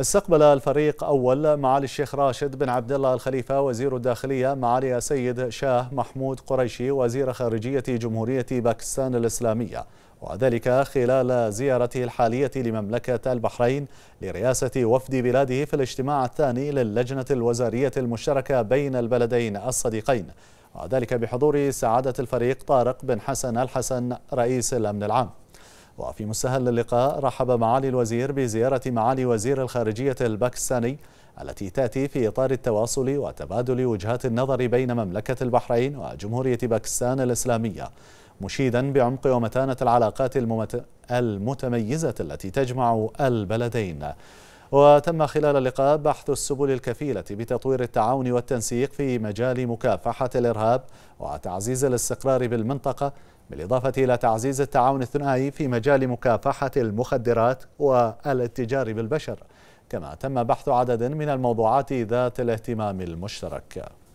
استقبل الفريق أول معالي الشيخ راشد بن عبد الله الخليفة وزير الداخلية معالي السيد شاه محمود قريشي وزير خارجية جمهورية باكستان الإسلامية وذلك خلال زيارته الحالية لمملكة البحرين لرئاسة وفد بلاده في الاجتماع الثاني للجنة الوزارية المشتركة بين البلدين الصديقين وذلك بحضور سعادة الفريق طارق بن حسن الحسن رئيس الأمن العام وفي مستهل اللقاء رحب معالي الوزير بزيارة معالي وزير الخارجية الباكستاني التي تأتي في إطار التواصل وتبادل وجهات النظر بين مملكة البحرين وجمهورية باكستان الإسلامية مشيدا بعمق ومتانة العلاقات المتميزة التي تجمع البلدين وتم خلال اللقاء بحث السبل الكفيلة بتطوير التعاون والتنسيق في مجال مكافحة الإرهاب وتعزيز الاستقرار بالمنطقة بالإضافة إلى تعزيز التعاون الثنائي في مجال مكافحة المخدرات والاتجار بالبشر كما تم بحث عدد من الموضوعات ذات الاهتمام المشترك